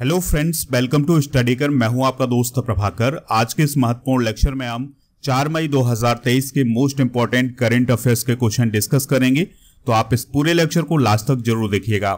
Hello friends welcome to study कर मैं हूं आपका दोस्त प्रभाकर आज के इस महत्वपूर्ण लेक्चर में हम 4 मई 2023 के मोस्ट इंपॉर्टेंट करंट अफेयर्स के क्वेश्चन डिस्कस करेंगे तो आप इस पूरे लेक्चर को लास्ट तक जरूर देखिएगा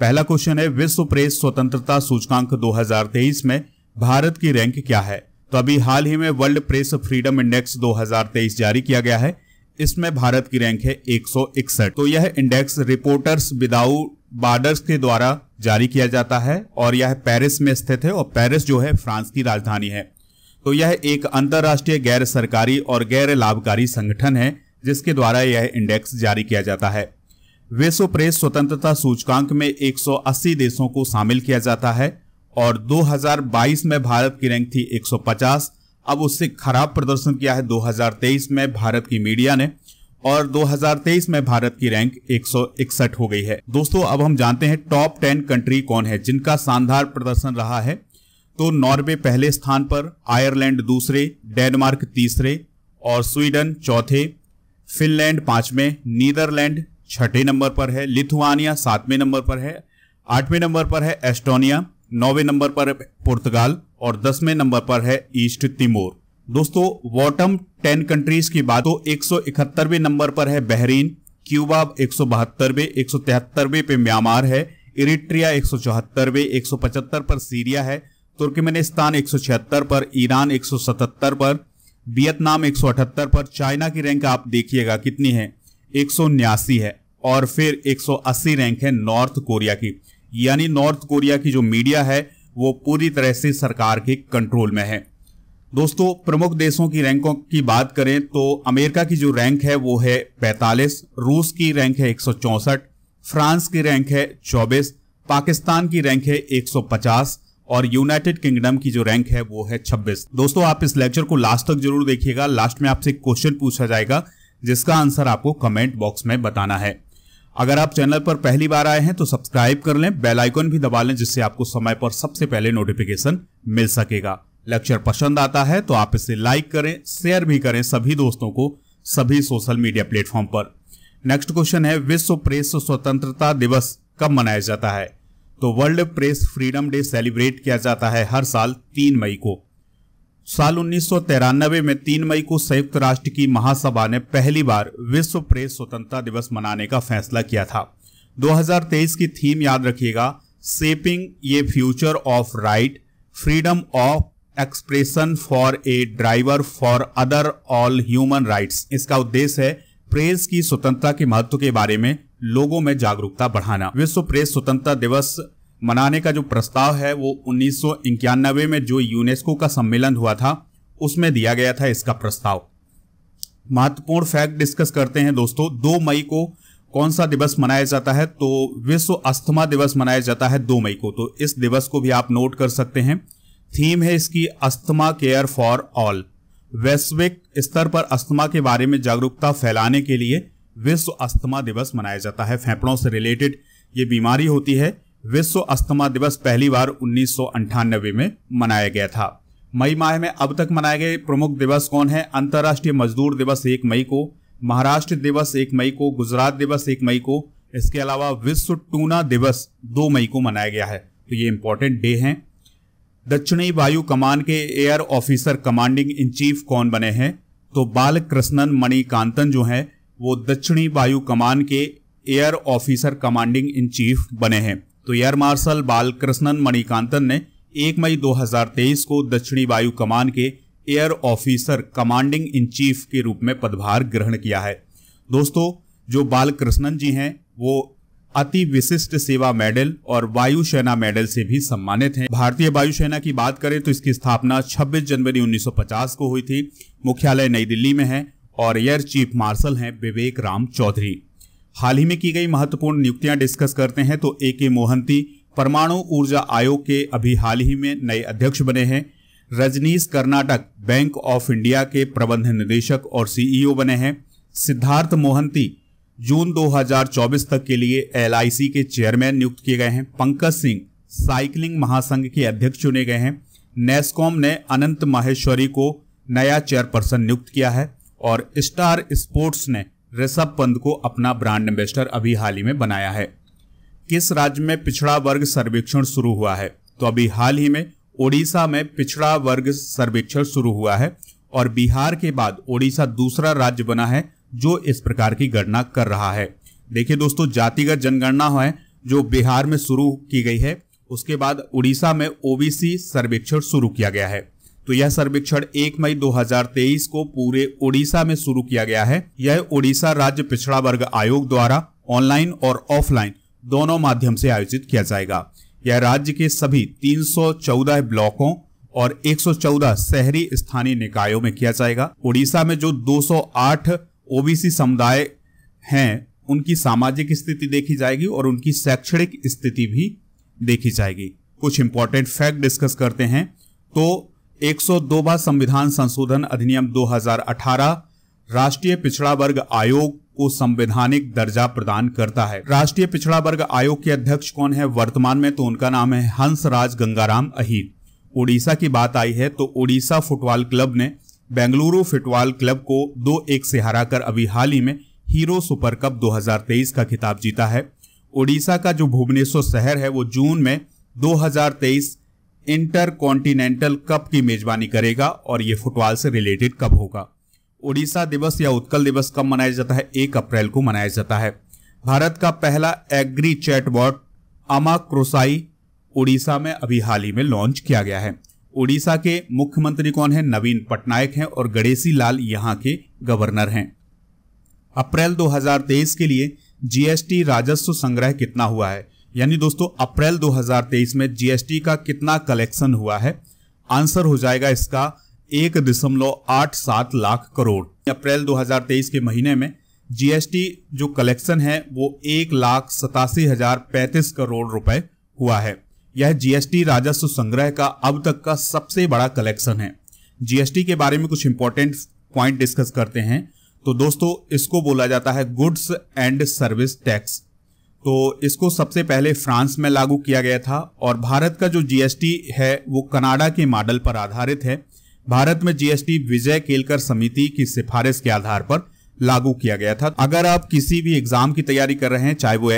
पहला क्वेश्चन है विश्व प्रेस स्वतंत्रता सूचकांक 2023 में भारत की रैंक क्या है तो अभी हाल ही में वर्ल्ड प्रेस फ्रीडम इंडेक्स 2023 जारी किया गया है इसमें भारत की रैंक है एक तो यह इंडेक्स रिपोर्टर्स विदाउट बार्डर्स के द्वारा जारी किया जाता है और यह पेरिस में स्थित है और पेरिस जो है फ्रांस की राजधानी है तो यह एक अंतर्राष्ट्रीय गैर सरकारी और गैर लाभकारी संगठन है जिसके द्वारा यह इंडेक्स जारी किया जाता है विश्व प्रेस स्वतंत्रता सूचकांक में 180 देशों को शामिल किया जाता है और 2022 में भारत की रैंक थी 150 अब उससे खराब प्रदर्शन किया है 2023 में भारत की मीडिया ने और 2023 में भारत की रैंक एक हो गई है दोस्तों अब हम जानते हैं टॉप टेन कंट्री कौन है जिनका शानदार प्रदर्शन रहा है तो नॉर्वे पहले स्थान पर आयरलैंड दूसरे डेनमार्क तीसरे और स्वीडन चौथे फिनलैंड पांचवें नीदरलैंड छठे नंबर पर है लिथुआनिया सातवें नंबर पर है आठवें नंबर पर है एस्टोनिया नौवे नंबर पर है पुर्तगाल और दसवें नंबर पर है ईस्ट तिमोर दोस्तों वॉटम टेन कंट्रीज की बात तो एक सौ इकहत्तरवे नंबर पर है बहरीन क्यूबा एक सौ बहत्तरवे एक सौ तिहत्तरवे पे म्यांमार है इरिट्रिया एक सौ चौहत्तरवे एक सौ पचहत्तर पर सीरिया है तुर्कमेनिस्तान एक सौ छिहत्तर पर ईरान एक सौ सतहत्तर पर वियतनाम एक सौ अठहत्तर पर चाइना की रैंक आप देखिएगा कितनी है एक सौ उन्यासी है और फिर 180 रैंक है नॉर्थ कोरिया की यानी नॉर्थ कोरिया की जो मीडिया है वो पूरी तरह से सरकार के कंट्रोल में है दोस्तों प्रमुख देशों की रैंकों की बात करें तो अमेरिका की जो रैंक है वो है पैंतालीस रूस की रैंक है एक फ्रांस की रैंक है चौबीस पाकिस्तान की रैंक है 150 और यूनाइटेड किंगडम की जो रैंक है वो है 26। दोस्तों आप इस लेक्चर को लास्ट तक जरूर देखिएगा लास्ट में आपसे क्वेश्चन पूछा जाएगा जिसका आंसर आपको कमेंट बॉक्स में बताना है अगर आप चैनल पर पहली बार आए हैं तो सब्सक्राइब कर लें बेल आइकन भी दबा लें जिससे आपको समय पर सबसे पहले नोटिफिकेशन मिल सकेगा लेक्चर पसंद आता है तो आप इसे लाइक करें शेयर भी करें सभी दोस्तों को सभी सोशल मीडिया प्लेटफॉर्म पर नेक्स्ट क्वेश्चन है विश्व प्रेस स्वतंत्रता दिवस कब मनाया जाता है तो world press freedom day celebrate किया जाता है हर साल तीन मई को साल उन्नीस में 3 मई को संयुक्त राष्ट्र की महासभा ने पहली बार विश्व प्रेस स्वतंत्रता दिवस मनाने का फैसला किया था 2023 की थीम याद रखिएगा सेपिंग ये future of right freedom of expression for a driver for other all human rights इसका उद्देश्य है प्रेस की स्वतंत्रता के महत्व के बारे में लोगों में जागरूकता बढ़ाना विश्व प्रेस स्वतंत्रता दिवस मनाने का जो प्रस्ताव है वो उन्नीस में जो यूनेस्को का सम्मेलन हुआ था उसमें दिया गया था इसका प्रस्ताव महत्वपूर्ण फैक्ट डिस्कस करते हैं दोस्तों दो मई को कौन सा दिवस मनाया जाता है तो विश्व अस्थमा दिवस मनाया जाता है दो मई को तो इस दिवस को भी आप नोट कर सकते हैं थीम है इसकी अस्थमा केयर फॉर ऑल वैश्विक स्तर पर अस्थमा के बारे में जागरूकता फैलाने के लिए विश्व अस्थमा दिवस मनाया जाता है फेफड़ों से रिलेटेड ये बीमारी होती है विश्व अस्थमा दिवस पहली बार उन्नीस में मनाया गया था मई माह में अब तक मनाए गए प्रमुख दिवस कौन है अंतर्राष्ट्रीय मजदूर दिवस एक मई को महाराष्ट्र दिवस एक मई को गुजरात दिवस एक मई को इसके अलावा विश्व टूना दिवस दो मई को मनाया गया है तो ये इंपॉर्टेंट डे हैं दक्षिणी वायु कमान के air officer commanding in chief कौन बने हैं तो बाल कृष्णन मणिकांतन जो हैं वो दक्षिणी वायु कमान के air officer commanding in chief बने हैं तो एयर मार्शल बालकृष्णन मणिकांतन ने 1 मई 2023 को दक्षिणी वायु कमान के air officer commanding in chief के रूप में पदभार ग्रहण किया है दोस्तों जो बालकृष्णन जी हैं वो अति विशिष्ट सेवा मेडल और वायुसेना मेडल से भी सम्मानित हैं भारतीय वायुसेना की बात करें तो इसकी स्थापना 26 जनवरी 1950 को हुई थी मुख्यालय नई दिल्ली में है और एयर चीफ मार्शल हैं विवेक राम चौधरी हाल ही में की गई महत्वपूर्ण नियुक्तियां डिस्कस करते हैं तो ए के मोहंती परमाणु ऊर्जा आयोग के अभी हाल ही में नए अध्यक्ष बने हैं Rajneesh Karnataka bank of India के प्रबंध निदेशक और सीईओ e बने हैं सिद्धार्थ मोहंती जून 2024 तक के लिए एल के चेयरमैन नियुक्त किए गए हैं पंकज सिंह साइकिलिंग महासंघ के अध्यक्ष चुने गए हैं नेस्कॉम ने अनंत माहेश्वरी को नया चेयरपर्सन नियुक्त किया है और स्टार स्पोर्ट्स ने ऋषभ पंत को अपना ब्रांड एम्बेसडर अभी हाल ही में बनाया है किस राज्य में पिछड़ा वर्ग सर्वेक्षण शुरू हुआ है तो अभी हाल ही में ओडिशा में पिछड़ा वर्ग सर्वेक्षण शुरू हुआ है और बिहार के बाद ओडिशा दूसरा राज्य बना है जो इस प्रकार की गणना कर रहा है देखिए दोस्तों जातिगत जनगणना है जो बिहार में शुरू की गई है उसके बाद उड़ीसा में ओबीसी सर्वेक्षण शुरू किया गया है तो यह सर्वेक्षण 1 मई 2023 को पूरे ओडिशा में शुरू किया गया है यह ओडिशा राज्य पिछड़ा वर्ग आयोग द्वारा ऑनलाइन और ऑफलाइन दोनों माध्यम से आयोजित किया जाएगा यह राज्य के सभी 314 ब्लॉकों और 114 शहरी स्थानीय निकायों में किया जाएगा ओडिशा में जो 208 ओबीसी समुदाय हैं उनकी सामाजिक स्थिति देखी जाएगी और उनकी शैक्षणिक स्थिति भी देखी जाएगी कुछ इंपॉर्टेंट फैक्ट डिस्कस करते हैं तो दो बार संविधान संशोधन अधिनियम 2018 राष्ट्रीय पिछड़ा वर्ग आयोग को संवैधानिक दर्जा प्रदान करता है राष्ट्रीय पिछड़ा वर्ग आयोग के अध्यक्ष कौन है वर्तमान में तो उनका नाम है हंस राज गंगाराम अहिर उड़ीसा की बात आई है तो उड़ीसा फुटबॉल क्लब ने बेंगलुरु फुटबॉल क्लब को दो एक से हरा कर अभी हाल ही में हीरो सुपर कप 2023 का खिताब जीता है उड़ीसा का जो भुवनेश्वर शहर है वो जून में 2023 इंटर कॉन्टिनेंटल कप की मेजबानी करेगा और ये फुटबॉल से रिलेटेड कब होगा उड़ीसा दिवस या उत्कल दिवस कब मनाया जाता है एक अप्रैल को मनाया जाता है भारत का पहला एग्री बॉट अमा क्रोसाई उड़ीसा में अभी हाल ही में लॉन्च किया गया है उड़ीसा के मुख्यमंत्री कौन है नवीन पटनायक हैं और गणेशी लाल यहाँ के गवर्नर हैं अप्रैल 2023 के लिए जीएसटी राजस्व संग्रह कितना हुआ है यानी दोस्तों अप्रैल 2023 में जीएसटी का कितना कलेक्शन हुआ है आंसर हो जाएगा इसका एक दशमलव आठ सात लाख करोड़ अप्रैल 2023 के महीने में जीएसटी जो कलेक्शन है वो एक लाख सतासी हजार पैंतीस करोड़ रुपए हुआ है यह जीएसटी राजस्व संग्रह का अब तक का सबसे बड़ा कलेक्शन है जीएसटी के बारे में कुछ इंपॉर्टेंट पॉइंट डिस्कस करते हैं तो दोस्तों इसको बोला जाता है गुड्स एंड सर्विस टैक्स तो इसको सबसे पहले फ्रांस में लागू किया गया था और भारत का जो जीएसटी है वो कनाडा के मॉडल पर आधारित है भारत में जीएसटी विजय केलकर समिति की सिफारिश के आधार पर लागू किया गया था अगर आप किसी भी एग्जाम की तैयारी कर रहे हैं चाहे वो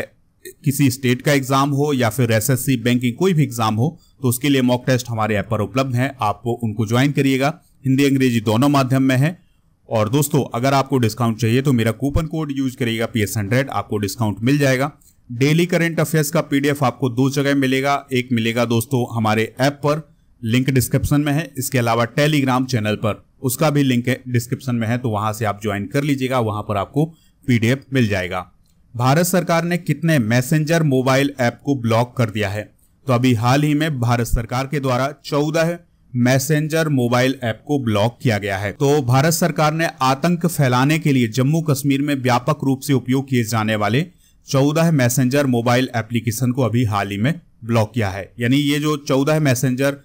किसी स्टेट का एग्जाम हो या फिर एस एस सी बैंकिंग कोई भी एग्जाम हो तो उसके लिए मॉक टेस्ट हमारे ऐप पर उपलब्ध है आप उनको ज्वाइन करिएगा हिंदी अंग्रेजी दोनों माध्यम में है और दोस्तों अगर आपको डिस्काउंट चाहिए तो मेरा कूपन कोड यूज करिएगा पी एस हंड्रेड आपको डिस्काउंट मिल जाएगा डेली करेंट अफेयर्स का पीडीएफ आपको दो जगह मिलेगा एक मिलेगा दोस्तों हमारे ऐप पर लिंक डिस्क्रिप्शन में है इसके अलावा टेलीग्राम चैनल पर उसका भी लिंक डिस्क्रिप्शन में है तो वहां से आप ज्वाइन कर लीजिएगा वहां पर आपको पीडीएफ मिल जाएगा भारत सरकार ने कितने मैसेंजर मोबाइल ऐप को ब्लॉक कर दिया है तो अभी हाल ही में भारत सरकार के द्वारा चौदह मैसेंजर मोबाइल ऐप को ब्लॉक किया गया है तो भारत सरकार ने आतंक फैलाने के लिए जम्मू कश्मीर में व्यापक रूप से उपयोग किए जाने वाले चौदह मैसेंजर मोबाइल एप्लीकेशन को अभी हाल ही में ब्लॉक किया है यानी ये जो चौदह मैसेंजर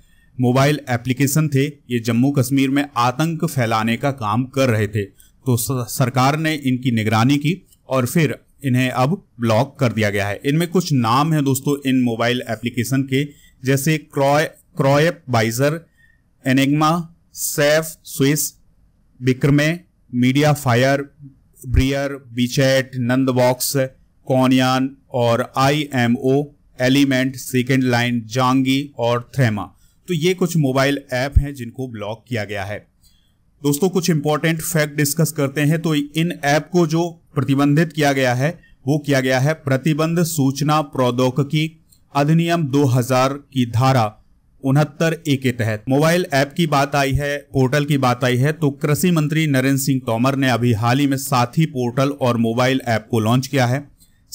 मोबाइल एप्लीकेशन थे ये जम्मू कश्मीर में आतंक फैलाने का काम कर रहे थे तो सरकार ने इनकी निगरानी की और फिर इन्हें अब ब्लॉक कर दिया गया है इनमें कुछ नाम है दोस्तों इन मोबाइल एप्लीकेशन के जैसे क्रॉय Crypviser Enigma Safeswiss Wickrme Mediafire Briar BChat Nandbox Conion और IMO element second line Zangi और थ्रेमा तो ये कुछ मोबाइल ऐप हैं जिनको ब्लॉक किया गया है दोस्तों कुछ इंपॉर्टेंट फैक्ट डिस्कस करते हैं तो इन ऐप को जो प्रतिबंधित किया गया है वो किया गया है प्रतिबंध सूचना प्रौद्योगिकी अधिनियम 2000 की धारा उनहत्तर ए के तहत मोबाइल ऐप की बात आई है पोर्टल की बात आई है तो कृषि मंत्री नरेंद्र सिंह तोमर ने अभी हाल ही में साथी पोर्टल और मोबाइल ऐप को लॉन्च किया है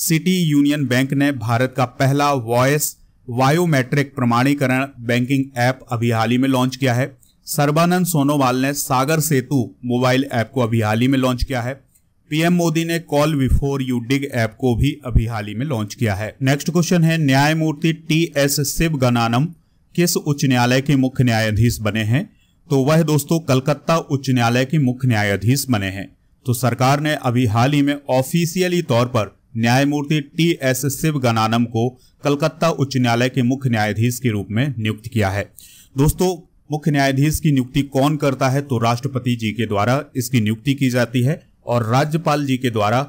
सिटी यूनियन बैंक ने भारत का पहला वॉयस वायोमेट्रिक प्रमाणीकरण बैंकिंग ऐप अभी हाल ही में लॉन्च किया है सर्बानंद सोनोवाल ने सागर सेतु मोबाइल ऐप को अभी हाल ही में लॉन्च किया है पीएम मोदी ने call before you dig app को भी अभी हाल ही में लॉन्च किया है नेक्स्ट क्वेश्चन है न्यायमूर्ति टी एस शिव गनानम किस उच्च न्यायालय के मुख्य न्यायाधीश बने हैं तो वह दोस्तों कलकत्ता उच्च न्यायालय के मुख्य न्यायाधीश बने हैं तो सरकार ने अभी हाल ही में ऑफिशियली तौर पर न्यायमूर्ति टी एस शिव गणानम को कलकत्ता उच्च न्यायालय के मुख्य न्यायाधीश के रूप में नियुक्त किया है दोस्तों मुख्य न्यायाधीश की नियुक्ति कौन करता है तो राष्ट्रपति जी के द्वारा इसकी नियुक्ति की जाती है और राज्यपाल जी के द्वारा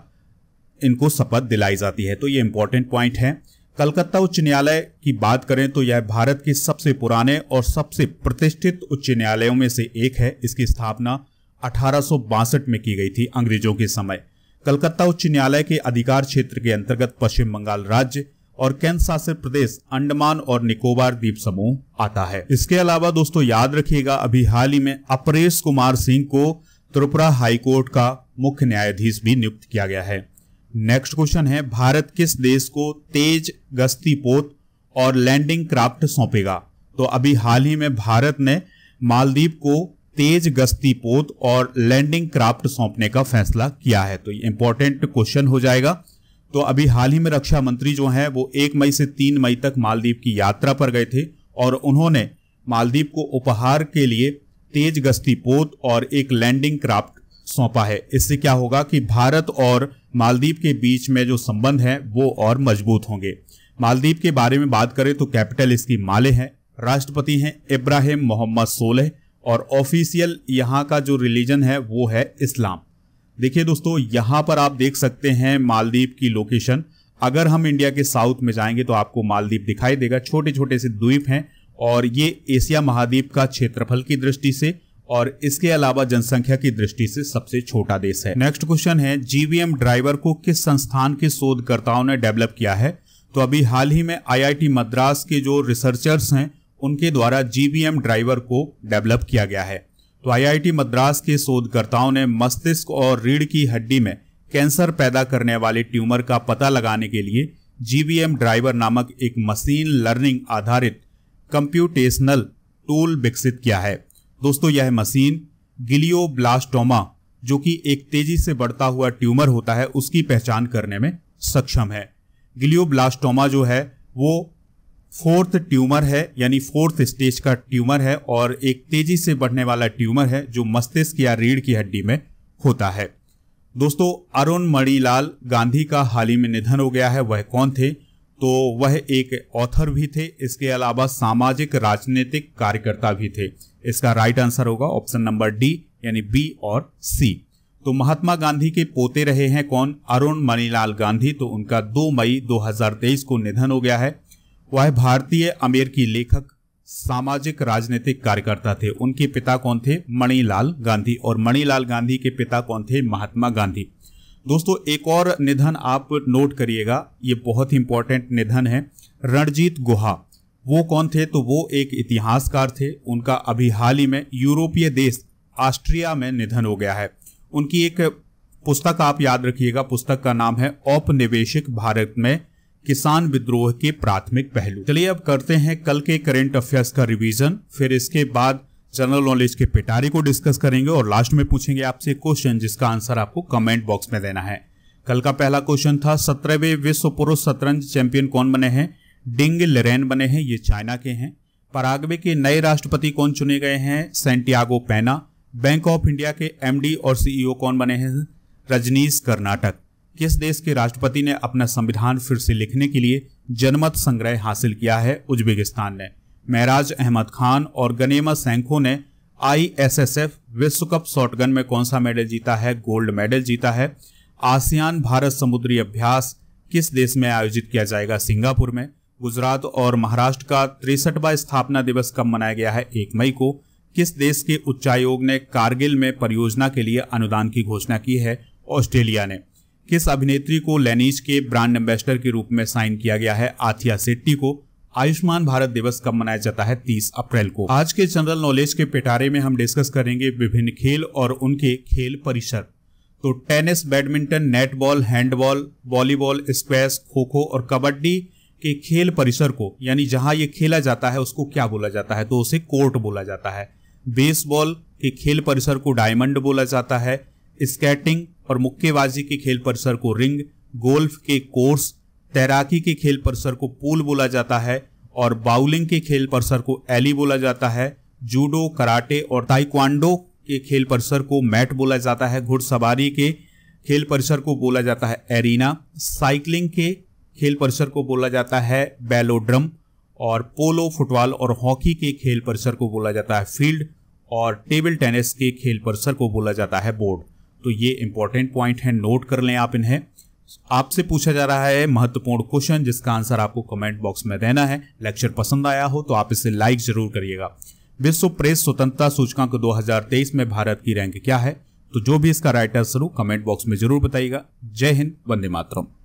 इनको शपथ दिलाई जाती है तो ये इंपॉर्टेंट पॉइंट है कलकत्ता उच्च न्यायालय की बात करें तो यह भारत के सबसे पुराने और सबसे प्रतिष्ठित उच्च न्यायालयों में से एक है इसकी स्थापना अठारह में की गई थी अंग्रेजों के समय कलकत्ता उच्च न्यायालय के अधिकार क्षेत्र के अंतर्गत पश्चिम बंगाल राज्य और केंद्र शासित प्रदेश अंडमान और निकोबार द्वीप समूह आता है इसके अलावा दोस्तों याद रखिएगा अभी हाल ही में अपरेश कुमार सिंह को त्रिपुरा हाईकोर्ट का मुख्य न्यायाधीश भी नियुक्त किया गया है नेक्स्ट क्वेश्चन है भारत किस देश को तेज गश्ती पोत और लैंडिंग क्राफ्ट सौंपेगा तो अभी हाल ही में भारत ने मालदीव को तेज गश्ती पोत और लैंडिंग क्राफ्ट सौंपने का फैसला किया है तो ये इंपॉर्टेंट क्वेश्चन हो जाएगा तो अभी हाल ही में रक्षा मंत्री जो हैं वो एक मई से तीन मई तक मालदीव की यात्रा पर गए थे और उन्होंने मालदीव को उपहार के लिए तेज गश्ती पोत और एक लैंडिंग क्राफ्ट सौंपा है इससे क्या होगा कि भारत और मालदीव के बीच में जो संबंध है वो और मजबूत होंगे मालदीव के बारे में बात करें तो कैपिटल इसकी माले हैं राष्ट्रपति हैं इब्राहिम मोहम्मद सोलह और ऑफिशियल यहाँ का जो रिलीजन है वो है इस्लाम देखिए दोस्तों यहाँ पर आप देख सकते हैं मालदीप की लोकेशन अगर हम इंडिया के साउथ में जाएंगे तो आपको मालदीप दिखाई देगा छोटे छोटे से द्वीप हैं और ये एशिया महाद्वीप का क्षेत्रफल की दृष्टि से और इसके अलावा जनसंख्या की दृष्टि से सबसे छोटा देश है नेक्स्ट क्वेश्चन है जीवीएम ड्राइवर को किस संस्थान के शोधकर्ताओं ने डेवलप किया है तो अभी हाल ही में आईआईटी मद्रास के जो रिसर्चर्स हैं उनके द्वारा जीबीएम ड्राइवर को डेवलप किया गया है तो आईआईटी मद्रास के शोधकर्ताओं ने मस्तिष्क और रीढ़ की हड्डी में कैंसर पैदा करने वाले ट्यूमर का पता लगाने के लिए जीबीएम ड्राइवर नामक एक मशीन लर्निंग आधारित कंप्यूटेशनल टूल विकसित किया है दोस्तों यह मशीन गिलियोब्लास्टोमा जो कि एक तेजी से बढ़ता हुआ ट्यूमर होता है उसकी पहचान करने में सक्षम है गिलियोब्लास्टोमा जो है वो फोर्थ ट्यूमर है यानी फोर्थ स्टेज का ट्यूमर है और एक तेजी से बढ़ने वाला ट्यूमर है जो मस्तिष्क या रीढ़ की हड्डी में होता है दोस्तों अरुण मणिलाल गांधी का हाल ही में निधन हो गया है वह कौन थे तो वह एक ऑथर भी थे इसके अलावा सामाजिक राजनीतिक कार्यकर्ता भी थे इसका राइट आंसर होगा ऑप्शन नंबर डी यानी बी और सी तो महात्मा गांधी के पोते रहे हैं कौन अरुण मणिलाल गांधी तो उनका 2 मई 2023 को निधन हो गया है वह भारतीय अमेरिकी लेखक सामाजिक राजनीतिक कार्यकर्ता थे उनके पिता कौन थे मणिलाल गांधी और मणिलाल गांधी के पिता कौन थे महात्मा गांधी दोस्तों एक और निधन आप नोट करिएगा ये बहुत इंपॉर्टेंट निधन है रणजीत गुहा वो कौन थे तो वो एक इतिहासकार थे उनका अभी हाल ही में यूरोपीय देश ऑस्ट्रिया में निधन हो गया है उनकी एक पुस्तक आप याद रखिएगा पुस्तक का नाम है औपनिवेशिक भारत में किसान विद्रोह के प्राथमिक पहलू चलिए अब करते हैं कल के करेंट अफेयर्स का रिवीजन फिर इसके बाद जनरल नॉलेज के पिटारी को डिस्कस करेंगे और लास्ट में पूछेंगे आपसे क्वेश्चन जिसका आंसर आपको कमेंट बॉक्स में देना है कल का पहला क्वेश्चन था सत्रहवें विश्व पुरुष शतरंज चैंपियन कौन बने हैं डिंग लेरेन बने हैं ये चाइना के हैं पराग्वे के नए राष्ट्रपति कौन चुने गए हैं Santiago Pena bank of India के एमडी और सीईओ कौन बने हैं रजनीश कर्नाटक किस देश के राष्ट्रपति ने अपना संविधान फिर से लिखने के लिए जनमत संग्रह हासिल किया है उज्बेकिस्तान ने महराज अहमद खान और गनेमा सैंखो ने एफ विश्व कप शॉटगन में कौन सा मेडल जीता है गोल्ड मेडल जीता है आसियान भारत समुद्री अभ्यास किस देश में आयोजित किया जाएगा सिंगापुर में गुजरात और महाराष्ट्र का तिरसठवा स्थापना दिवस कब मनाया गया है एक मई को किस देश के उच्चायोग ने कारगिल में परियोजना के लिए अनुदान की घोषणा की है ऑस्ट्रेलिया ने किस अभिनेत्री को लेनीज के ब्रांड एम्बेसडर के रूप में साइन किया गया है आथिया सेट्टी को आयुष्मान भारत दिवस कब मनाया जाता है 30 अप्रैल को आज के जनरल नॉलेज के पिटारे में हम डिस्कस करेंगे विभिन्न खेल और उनके खेल परिसर तो tennis badminton netball handball volleyball squash kho kho और कबड्डी के खेल परिसर को यानी जहां ये खेला जाता है उसको क्या बोला जाता है तो उसे कोर्ट बोला जाता है बेसबॉल के खेल परिसर को डायमंड बोला जाता है स्केटिंग और मुक्केबाजी के खेल परिसर को रिंग गोल्फ के कोर्स तैराकी के खेल परिसर को पूल बोला जाता है और बाउलिंग के खेल परिसर को एली बोला जाता है जूडो कराटे और ताइक्वांडो के खेल परिसर को मैट बोला जाता है घुड़सवारी के खेल परिसर को बोला जाता है एरिना साइकिलिंग के खेल परिसर को बोला जाता है बैलोड्रम और पोलो फुटबॉल और हॉकी के खेल परिसर को बोला जाता है फील्ड और टेबल टेनिस के खेल परिसर को बोला जाता है बोर्ड तो ये इंपॉर्टेंट पॉइंट है नोट कर लें आप इन्हें आपसे पूछा जा रहा है महत्वपूर्ण क्वेश्चन जिसका आंसर आपको कमेंट बॉक्स में देना है लेक्चर पसंद आया हो तो आप इसे लाइक जरूर करिएगा विश्व प्रेस स्वतंत्रता सूचकांक 2023 में भारत की रैंक क्या है तो जो भी इसका राइट आंसर हो कमेंट बॉक्स में जरूर बताइएगा जय हिंद वंदे मातरम